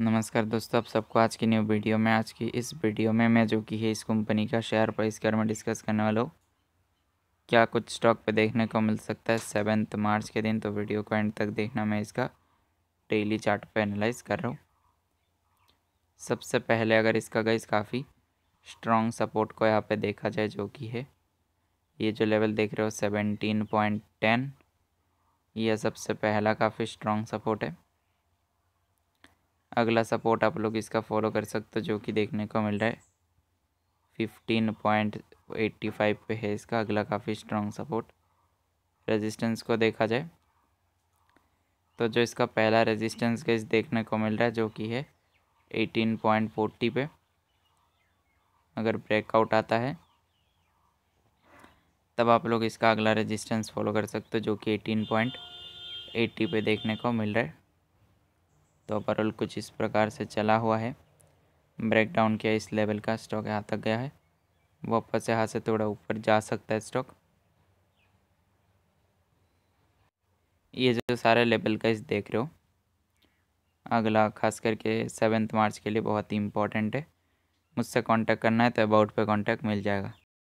नमस्कार दोस्तों आप सबको आज की न्यू वीडियो में आज की इस वीडियो में मैं जो कि है इस कंपनी का शेयर प्राइस के बारे में डिस्कस करने वाला हूँ क्या कुछ स्टॉक पे देखने को मिल सकता है सेवन्थ मार्च के दिन तो वीडियो को एंड तक देखना मैं इसका डेली चार्ट पे एनालाइज कर रहा हूँ सबसे पहले अगर इसका गई काफ़ी स्ट्रॉन्ग सपोर्ट को यहाँ पर देखा जाए जो कि है ये जो लेवल देख रहे हो सेवनटीन पॉइंट टेन यह सबसे पहला काफ़ी स्ट्रॉन्ग सपोर्ट है अगला सपोर्ट आप लोग इसका फॉलो कर सकते हो जो कि देखने को मिल रहा है फिफ्टीन पॉइंट एट्टी फाइव पे है इसका अगला काफ़ी स्ट्रॉन्ग सपोर्ट रेजिस्टेंस को देखा जाए तो जो इसका पहला रेजिस्टेंस गेज देखने को मिल रहा है जो कि है एटीन पॉइंट फोर्टी पे अगर ब्रेकआउट आता है तब आप लोग इसका अगला रेजिस्टेंस फॉलो कर सकते हो जो कि एटीन पॉइंट एट्टी पे देखने को मिल रहा है तो ओवरऑल कुछ इस प्रकार से चला हुआ है ब्रेक डाउन किया इस लेवल का स्टॉक यहाँ तक गया है वापस यहाँ से थोड़ा ऊपर जा सकता है स्टॉक ये जो सारे लेवल का इस देख रहे हो अगला खास करके सेवेंथ मार्च के लिए बहुत ही इंपॉर्टेंट है मुझसे कांटेक्ट करना है तो अबाउट पे कांटेक्ट मिल जाएगा